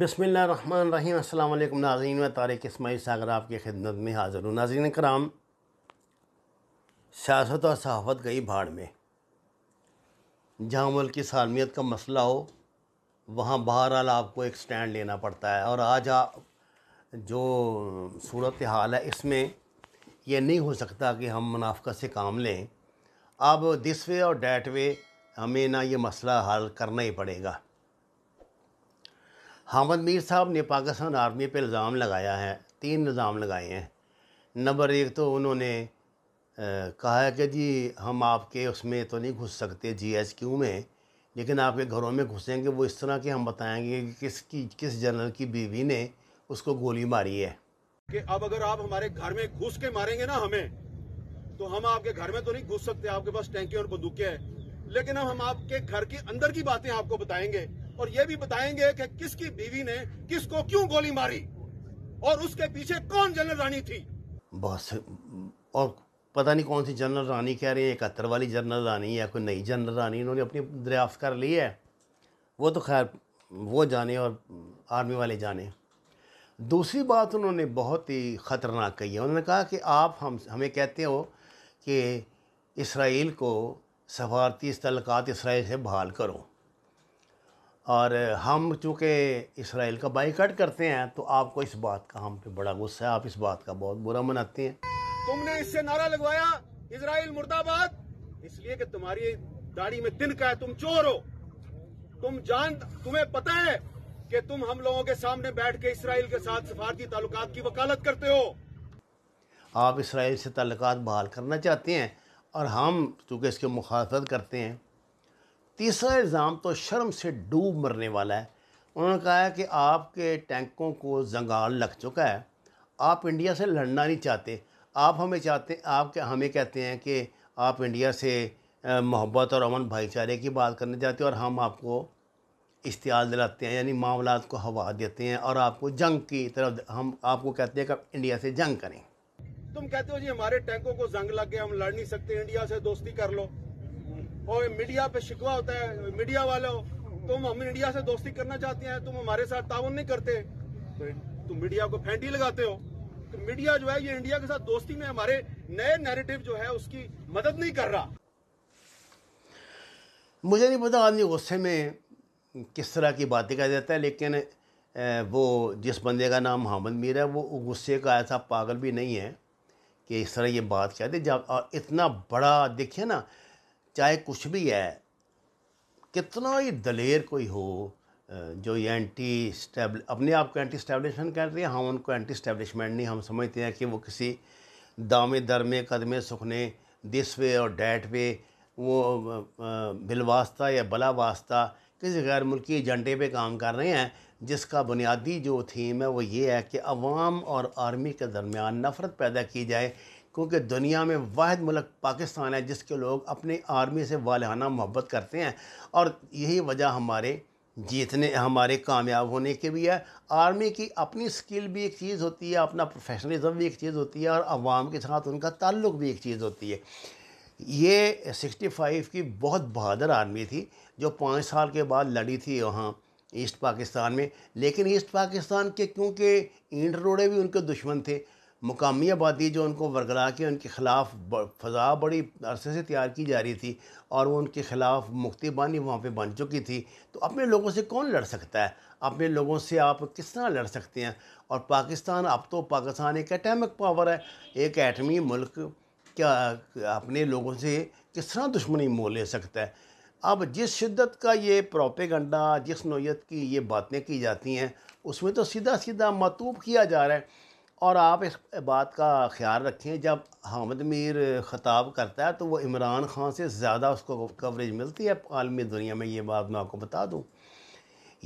बसमिल अल्लाम नाजीन मैं तारिक इसमाई सागर आपकी खिदमत में हाज़िर हूँ नाजीन कराम सियासत और सहाफ़त गई भाड़ में जहाँ मुल्क की सालमियत का मसला हो वहाँ बहरहाल आपको एक स्टैंड लेना पड़ता है और आज आप जो सूरत हाल है इसमें यह नहीं हो सकता कि हम मुनाफ़त से काम लें अब दिस वे और डैट वे हमें ना ये मसला हल करना ही पड़ेगा हामद मीर साहब ने पाकिस्तान आर्मी पर इल्ज़ाम लगाया है तीन इल्ज़ाम लगाए हैं नंबर एक तो उन्होंने कहा है कि जी हम आपके उसमें तो नहीं घुस सकते जी एस क्यू में लेकिन आपके घरों में घुसेंगे वो इस तरह के हम बताएंगे कि किसकी किस जनरल की बीवी ने उसको गोली मारी है कि अब अगर आप हमारे घर में घुस के मारेंगे ना हमें तो हम आपके घर में तो नहीं घुस सकते आपके पास टैंकी और बंदूकें हैं लेकिन अब हम आपके घर के अंदर की बातें आपको बताएंगे और ये भी बताएंगे कि किसकी बीवी ने किसको क्यों गोली मारी और उसके पीछे कौन जनरल रानी थी बस और पता नहीं कौन सी जनरल रानी कह रही है इकहत्तर वाली जनरल रानी या कोई नई जनरल रानी इन्होंने अपनी दरियाफ्त कर ली है वो तो खैर वो जाने और आर्मी वाले जाने दूसरी बात उन्होंने बहुत ही ख़तरनाक कही है उन्होंने कहा कि आप हम हमें कहते हो कि इसराइल को सफारती तलक़ात इसराइल से बहाल करो और हम चूँकि इसराइल का बाइकाट करते हैं तो आपको इस बात का हम पे बड़ा गुस्सा है आप इस बात का बहुत बुरा मनाते हैं तुमने इससे नारा लगवाया इसराइल मुर्दाबाद इसलिए कि तुम्हारी दाढ़ी में तिनका है तुम चोर हो तुम जान तुम्हें पता है कि तुम हम लोगों के सामने बैठ के इसराइल के साथ सफारती ताल्लुक की वकालत करते हो आप इसराइल से ताल्लुक बहाल करना चाहते हैं और हम चूँकि इसके मुखालफत करते हैं तीसरा इल्ज़ाम तो शर्म से डूब मरने वाला है उन्होंने कहा है कि आपके टैंकों को जंगाल लग चुका है आप इंडिया से लड़ना नहीं चाहते आप हमें चाहते आप हमें कहते हैं कि आप इंडिया से मोहब्बत और अमन भाईचारे की बात करना चाहते हो और हम आपको इश्तियाल दिलाते हैं यानी मामला को हवा देते हैं और आपको जंग की तरफ हम आपको कहते हैं कि आप इंडिया से जंग करें तुम कहते हो जी हमारे टैंकों को जंग लग गया हम लड़ नहीं सकते इंडिया से दोस्ती कर लो और मीडिया पे शिकवा होता है मीडिया वालों तुम हम इंडिया से दोस्ती करना चाहते हैं तुम हमारे साथ ताउन नहीं करते तो तुम मीडिया को फेंटी लगाते हो तो मीडिया जो है ये इंडिया के साथ दोस्ती में हमारे नए नैरेटिव जो है उसकी मदद नहीं कर रहा मुझे नहीं पता आदमी गुस्से में किस तरह की बातें कह देता है लेकिन वो जिस बंदे का नाम मोहम्मद मीर है वो गुस्से का ऐसा पागल भी नहीं है कि इस तरह ये बात कहते जब इतना बड़ा देखिए ना चाहे कुछ भी है कितना ही दलेर कोई हो जो ये एंटी स्टैब अपने आप को एंटी स्टैब्लिशमेंट कहते हैं हम उनको एंटी स्टैब्लिशमेंट नहीं हम समझते हैं कि वो किसी दामे दरमे कदमे सुखने दिस वे और डैट वे वो बिलवास्ता या बला वास्ता किसी गैर मुल्की एजेंडे पे काम कर रहे हैं जिसका बुनियादी जो थीम है वो ये है कि अवाम और आर्मी के दरमियान नफ़रत पैदा की जाए क्योंकि दुनिया में वाद मुल्क पाकिस्तान है जिसके लोग अपने आर्मी से वालहाना मोहब्बत करते हैं और यही वजह हमारे जीतने हमारे कामयाब होने के भी है आर्मी की अपनी स्किल भी एक चीज़ होती है अपना प्रोफेशनलिज्म भी एक चीज़ होती है और अवाम के साथ उनका ताल्लुक भी एक चीज़ होती है ये 65 की बहुत बहादुर आर्मी थी जो पाँच साल के बाद लड़ी थी वहाँ ईस्ट पाकिस्तान में लेकिन ईस्ट पाकिस्तान के क्योंकि ईंट रोड़े भी उनके दुश्मन थे मुकामी आबादी जो उनको वरगला के उनके ख़िलाफ़ फ़जा बड़ी अरसे से तैयार की जा रही थी और वो उनके ख़िलाफ़ मुख्ती बानी वहाँ पे बन चुकी थी तो अपने लोगों से कौन लड़ सकता है अपने लोगों से आप किस तरह लड़ सकते हैं और पाकिस्तान अब तो पाकिस्तान एक एटमिक पावर है एक एटमी मुल्क क्या अपने लोगों से किस तरह दुश्मनी मोल ले सकता है अब जिस शिद्दत का ये प्रोपेगंडा जिस नोयत की ये बातें की जाती हैं उसमें तो सीधा सीधा मतूब किया जा रहा है और आप इस बात का ख्याल रखें जब हामद मीर ख़ताब करता है तो वो इमरान खान से ज़्यादा उसको कवरेज मिलती है आलमी दुनिया में ये बात मैं आपको बता दूँ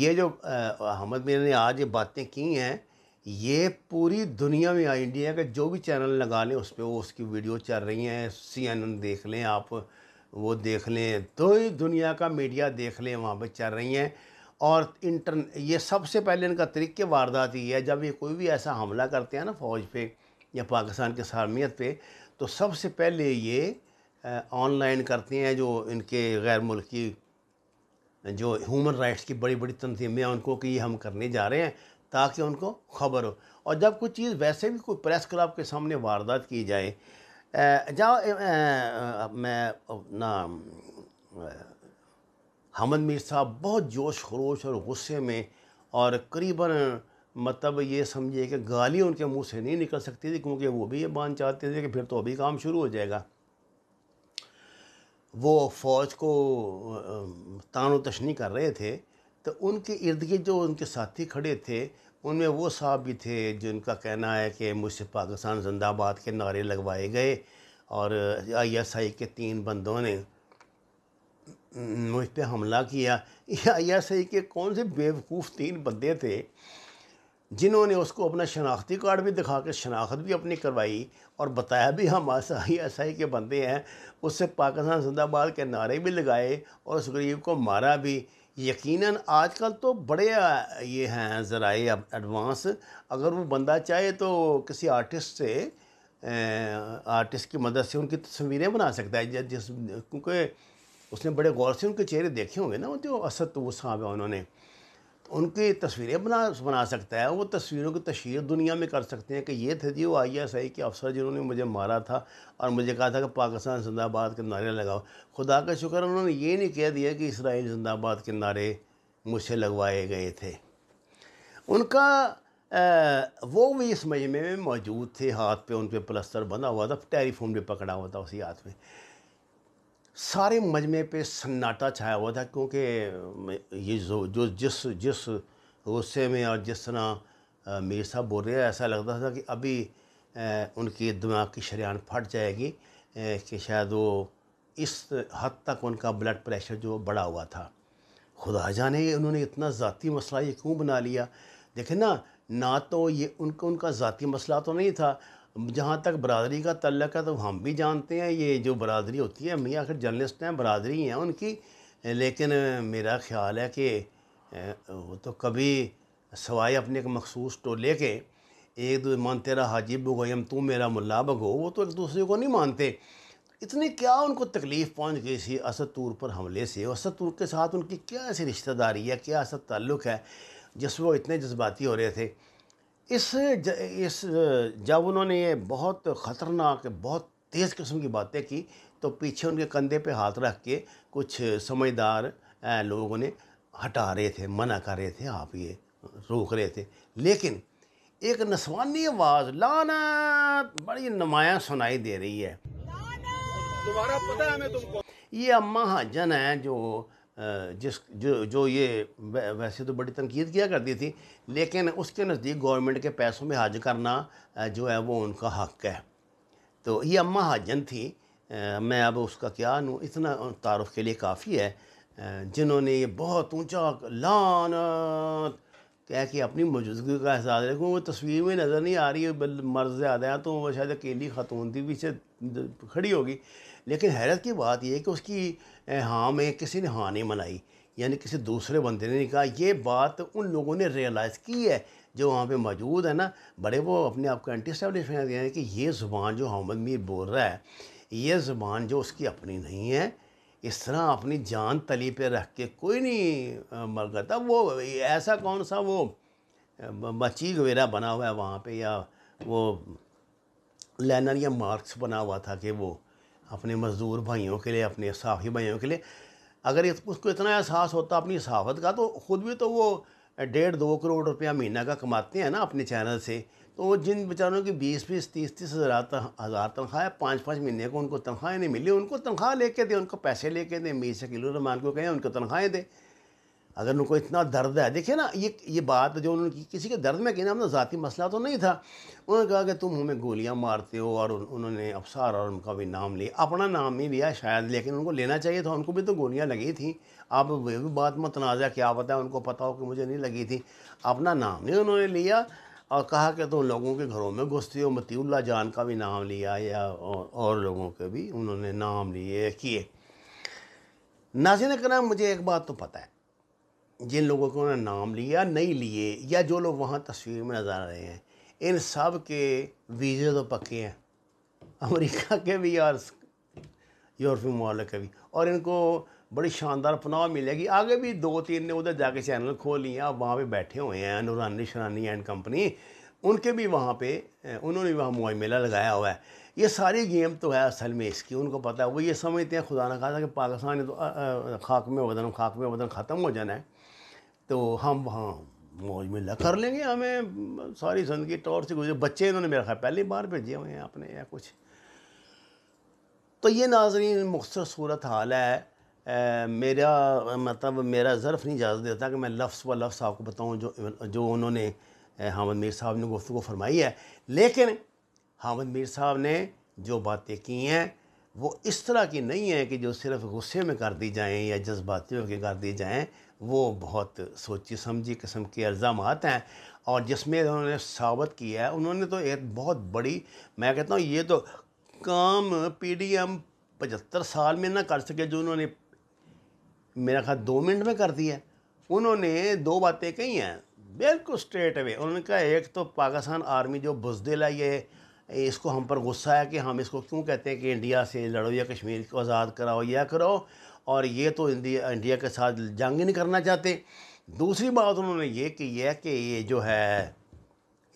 ये जो हामद मीर ने आज ये बातें की हैं ये पूरी दुनिया में आई इंडिया के जो भी चैनल लगा लें उस पर वो उसकी वीडियो चल रही हैं सी एन एन देख लें आप वो देख लें तो ही दुनिया का मीडिया देख लें वहाँ पर चल रही हैं और इंटर ये सबसे पहले इनका तरीके वारदात ही है जब ये कोई भी ऐसा हमला करते हैं ना फ़ौज पे या पाकिस्तान के सालमियत पे तो सबसे पहले ये ऑनलाइन करते हैं जो इनके गैर मुल्की जो ह्यूमन राइट्स की बड़ी बड़ी तनजीमें हैं उनको कि ये हम करने जा रहे हैं ताकि उनको खबर हो और जब कोई चीज़ वैसे भी कोई प्रेस क्लब के सामने वारदात की जाए जहाँ मैं अपना हमद मीर साहब बहुत जोश खरोश और गुस्से में और करीबन मतलब ये समझिए कि गाली उनके मुंह से नहीं निकल सकती थी क्योंकि वो भी ये मान चाहते थे कि फिर तो अभी काम शुरू हो जाएगा वो फ़ौज को तानो तशनी कर रहे थे तो उनके इर्द गिर्द जो उनके साथी खड़े थे उनमें वो साहब भी थे जिनका कहना है कि मुझसे पाकिस्तान जिंदाबाद के नारे लगवाए गए और आई एस आई के तीन बंदों ने मुझ पर हमला किया या या सही कि कौन से बेवकूफ़ तीन बंदे थे जिन्होंने उसको अपना शनाख्ती कार्ड भी दिखा के शनाख्त भी अपनी करवाई और बताया भी हम ऐसा ही के बंदे हैं उससे पाकिस्तान जिंदाबाद के नारे भी लगाए और उस गरीब को मारा भी यकीनन आजकल तो बड़े ये हैं ज़राए एडवांस अगर वो बंदा चाहे तो किसी आर्टिस्ट से आर्टिस्ट की मदद से उनकी तस्वीरें बना सकता है जिस क्योंकि उसने बड़े गौर से उनके चेहरे देखे होंगे ना जो असद तो वो साहब है उन्होंने तो उनकी तस्वीरें बना बना सकता है वो तस्वीरों की तशहर दुनिया में कर सकते हैं कि ये थे जी वो आई एस आई के अफसर जिन्होंने मुझे मारा था और मुझे कहा था कि पाकिस्तान जिंदाबाद के नारे लगाओ खुदा का शुक्र उन्होंने ये नहीं कह दिया कि इसराइल जिंदाबाद के नारे मुझसे लगवाए गए थे उनका आ, वो भी इस मजमे में मौजूद थे हाथ पे उन पर प्लस्तर बंधा हुआ था टेलीफोन भी पकड़ा हुआ था उसी हाथ में सारे मजमे पे सन्नाटा छाया हुआ था क्योंकि ये जो जो जिस जिस गुस्से में और जिस तरह मीर साहब बोल रहे हैं ऐसा लगता था कि अभी उनके दिमाग की शरियान फट जाएगी कि शायद वो इस हद तक उनका ब्लड प्रेशर जो बढ़ा हुआ था खुदा जाने उन्होंने इतना ज़ाती मसला ये क्यों बना लिया देखे ना ना तो ये उनको उनका ज़ाती मसला तो नहीं था जहाँ तक बरदरी का तल्लक है तो हम भी जानते हैं ये जो बरदरी होती है मियाँ आखिर जर्नलिस्ट हैं बरदरी हैं उनकी लेकिन मेरा ख्याल है कि वो तो कभी सवाए अपने एक मखसूस टोले के एक दूसरे मान तेरा हाजिब बगोयम तू मेरा मुला बगो वो तो एक दूसरे को नहीं मानते इतनी क्या उनको तकलीफ़ पहुंच गई थी असदूर पर हमले से असदूर के साथ उनकी क्या ऐसी रिश्तेदारी है क्या ऐसा ताल्लुक़ है जिस वो इतने जज्बाती हो रहे थे इस ज, इस जब उन्होंने ये बहुत ख़तरनाक बहुत तेज़ किस्म की बातें की तो पीछे उनके कंधे पे हाथ रख के कुछ समझदार लोगों ने हटा रहे थे मना कर रहे थे आप ये रोक रहे थे लेकिन एक नसवानी आवाज़ लाना बड़ी नुमाया सुनाई दे रही है दोबारा पता है हमें तुमको ये अम्मा हाजन है जो जिस जो जो ये वैसे तो बड़ी तनकीद किया करती थी लेकिन उसके नज़दीक गवर्नमेंट के पैसों में हज करना जो है वो उनका हक है तो ये अम्मा हाजन थी मैं अब उसका क्या नूँ इतना तारफ़ के लिए काफ़ी है जिन्होंने ये बहुत ऊँचा लान कह के अपनी मौजूदगी का एहसास क्योंकि वो तस्वीर में नज़र नहीं आ रही है मर्ज ज़्यादा है तो वो शायद अकेली ख़तून थी पीछे खड़ी होगी लेकिन हैरत की बात यह कि उसकी हाँ में किसी ने हाँ नहीं मनाई यानी किसी दूसरे बंदे ने कहा ये बात उन लोगों ने रियलाइज़ की है जो वहाँ पे मौजूद है ना बड़े वो अपने आप को एंटी स्टैब्लिशमेंट हैं कि ये ज़ुबान जो मोहम्मद मीर बोल रहा है ये ज़ुबान जो उसकी अपनी नहीं है इस तरह अपनी जान तली पे रख के कोई नहीं मर करता वो ऐसा कौन सा वो मची वगैरह बना हुआ है वहाँ पे या वो लेनर या मार्क्स बना हुआ था कि वो अपने मज़दूर भाइयों के लिए अपने साफ़ी भाइयों के लिए अगर उसको इतना एहसास होता अपनी सहाफ़त का तो ख़ुद भी तो वो डेढ़ दो करोड़ रुपया महीना का कमाते हैं ना अपने चैनल से तो जिन बेचारों की बीस बीस तीस तीस हज़ार हज़ार तनख्वाह है पाँच पाँच महीने को उनको तनख्वाहें नहीं मिली उनको तनख्वाह लेके दें उनको पैसे लेके दें मीर शकील रमान को कहें उनको तनख्वाहें दें अगर उनको इतना दर्द है देखिए ना ये ये बात जो उन्होंने किसी के दर्द में कहना अपना मतलब ज़ाती मसला तो नहीं था उन्होंने कहा कि तुम हमें गोलियां मारते हो और उन्होंने अफसार और उनका भी नाम लिया अपना नाम ही लिया शायद लेकिन उनको लेना चाहिए था उनको भी तो गोलियां लगी थी आप वे भी बात मतनाज़ा क्या पता है उनको पता हो कि मुझे नहीं लगी थी अपना नाम ही उन्होंने लिया और कहा कि तुम लोगों के घरों में घुसते हो मतीउल्ला जान का भी नाम लिया या और, लोगों के भी उन्होंने नाम लिए किए नाजिन कर मुझे एक बात तो पता है जिन लोगों को उन्होंने नाम लिया नहीं लिए या जो लोग वहाँ तस्वीर में नज़र आ रहे हैं इन सब के वीज़े तो पक्के हैं अमेरिका के भी और यूरोपी ममालिक के भी और इनको बड़ी शानदार पनाह मिलेगी आगे भी दो तीन ने उधर जाके चैनल खोल लिए और वहाँ पर बैठे हुए हैं नूरानी शरानी एंड कंपनी उनके भी वहाँ पे उन्होंने भी वहाँ मुआई मेला लगाया हुआ है ये सारी गेम तो है असल में इसकी उनको पता है वो ये समझते हैं खुदा न खाता कि पाकिस्तान ने तो खाक में वदन खाक में वदन ख़त्म हो जाना है तो हम वहाँ मौज मिला कर लेंगे हमें सारी ज़िंदगी तौर से गुजरे बच्चे इन्होंने मेरा ख्याल पहली बार भेजे हुए हैं आपने या कुछ तो ये नाजरीन मुख्तर सूरत हाल है मेरा मतलब मेरा ज़र्फ़ नहीं इजाज़त देता कि मैं लफ्स व लफ्स आपको बताऊँ जो जो उन्होंने हामद मीर साहब ने गुफ्तु फरमाई है लेकिन हामद मीर साहब ने जो बातें की हैं वो इस तरह की नहीं है कि जो सिर्फ गुस्से में कर दी जाएँ या जज्बाती होकर कर दी जाएँ वो बहुत सोची समझी किस्म के इल्ज़ाम हैं और जिसमें उन्होंने साबित किया है उन्होंने तो एक बहुत बड़ी मैं कहता हूँ ये तो काम पी डी एम पचहत्तर साल में ना कर सके जो उन्होंने मेरा ख्याल दो मिनट में कर दिया उन्होंने दो बातें कही हैं बिल्कुल स्ट्रेट अवे उनका एक तो पाकिस्तान आर्मी जो बुजदिल है ये इसको हम पर गुस्सा है कि हम इसको क्यों कहते हैं कि इंडिया से लड़ो या कश्मीर को आज़ाद कराओ या करो और ये तो इंडिया इंडिया के साथ जंग ही नहीं करना चाहते दूसरी बात उन्होंने ये की है कि ये जो है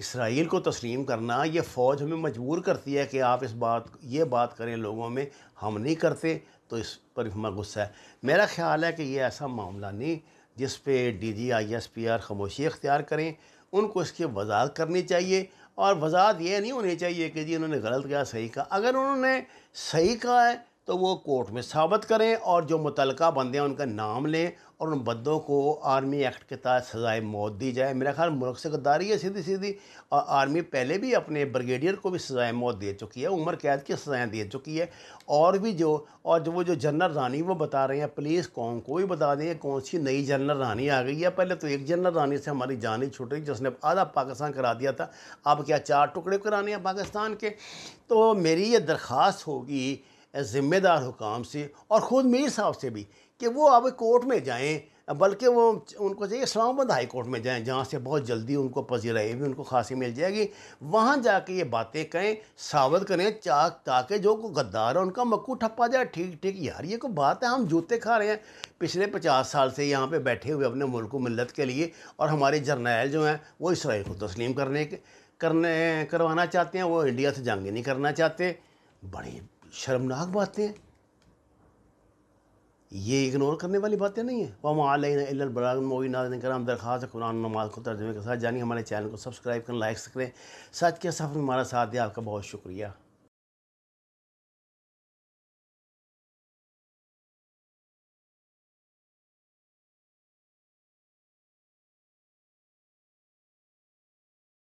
इसराइल को तस्लीम करना ये फ़ौज हमें मजबूर करती है कि आप इस बात ये बात करें लोगों में हम नहीं करते तो इस पर हमारा गुस्सा है मेरा ख्याल है कि ये ऐसा मामला नहीं जिस पे D G I S P R खामोशी अख्तियार करें उनको इसकी वजात करनी चाहिए और वजात ये नहीं होनी चाहिए कि जी उन्होंने गलत कहा सही कहा अगर उन्होंने सही कहा है तो वो कोर्ट में साबित करें और जो मुतल बंदे हैं उनका नाम लें और उन बंदों को आर्मी एक्ट के तहत सज़ाए मौत दी जाए मेरा ख्याल मुल्क से गद्दारी है सीधी सीधी और आर्मी पहले भी अपने ब्रिगेडियर को भी सज़ाए मौत दे चुकी है उम्र कैद की सज़ाएँ दे चुकी है और भी जो और जो वो जो जनरल रानी वो बता रहे हैं प्लीज़ कौन को भी बता दें कौन सी नई जनरल रानी आ गई है पहले तो एक जनरल रानी से हमारी जान ही छूट रही जिसने आधा पाकिस्तान करा दिया था अब क्या चार टुकड़े कराने हैं पाकिस्तान के तो मेरी ये दरख्वास्त होगी ज़िम्मेदार हुकाम से और ख़ुद मीर साहब से भी कि वो अब कोर्ट में जाएँ बल्कि वो उनको चाहिए इस्लामाबाद हाई कोर्ट में जाएँ जहाँ से बहुत जल्दी उनको पजीराई भी उनको खांसी मिल जाएगी वहाँ जाके ये बातें कहें साबित करें चाक ताकि जो को गद्दार है उनका मक्कू ठप्पा जाए ठीक ठीक यार ये कोई बात है हम जूते खा रहे हैं पिछले पचास साल से यहाँ पे बैठे हुए अपने मुल्क मिलत के लिए और हमारे जर्नैल जो हैं वो इसराइल को तस्लीम करने के करने करवाना चाहते हैं वो इंडिया से जंग नहीं करना चाहते बड़ी शर्मनाक बातें ये इग्नोर करने वाली बातें नहीं है वम बलागमोवी नाजन कराम दरख्वास्त कुरान नमाज को तर्जे के साथ जानिए हमारे चैनल को सब्सक्राइब करें लाइक करें सच के सफ़र में हमारा साथ दिया आपका बहुत शुक्रिया